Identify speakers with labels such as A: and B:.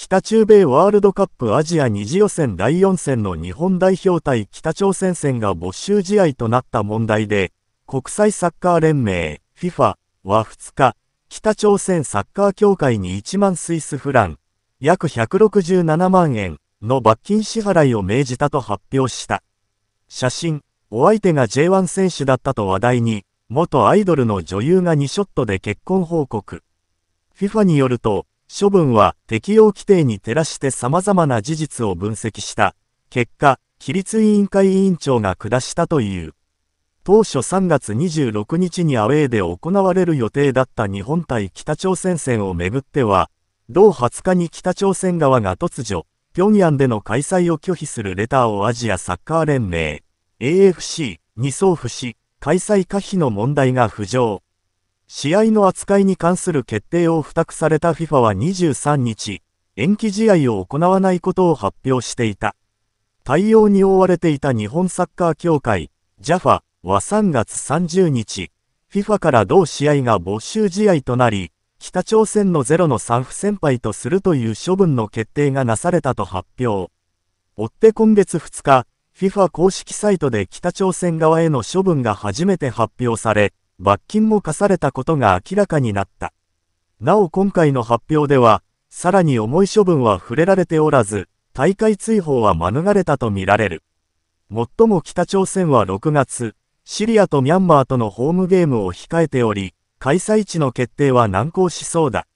A: 北中米ワールドカップアジア2次予選第4戦の日本代表対北朝鮮戦が没収試合となった問題で、国際サッカー連盟 FIFA は2日、北朝鮮サッカー協会に1万スイスフラン、約167万円の罰金支払いを命じたと発表した。写真、お相手が J1 選手だったと話題に、元アイドルの女優が2ショットで結婚報告。FIFA によると、処分は適用規定に照らして様々な事実を分析した。結果、規律委員会委員長が下したという。当初3月26日にアウェーで行われる予定だった日本対北朝鮮戦をめぐっては、同20日に北朝鮮側が突如、平壌での開催を拒否するレターをアジアサッカー連盟、AFC に送付し、開催可否の問題が浮上。試合の扱いに関する決定を付託された FIFA は23日、延期試合を行わないことを発表していた。対応に追われていた日本サッカー協会、JAFA は3月30日、FIFA から同試合が没収試合となり、北朝鮮のゼロの3不先輩とするという処分の決定がなされたと発表。追って今月2日、FIFA 公式サイトで北朝鮮側への処分が初めて発表され、罰金も課されたことが明らかになった。なお今回の発表では、さらに重い処分は触れられておらず、大会追放は免れたとみられる。もっとも北朝鮮は6月、シリアとミャンマーとのホームゲームを控えており、開催地の決定は難航しそうだ。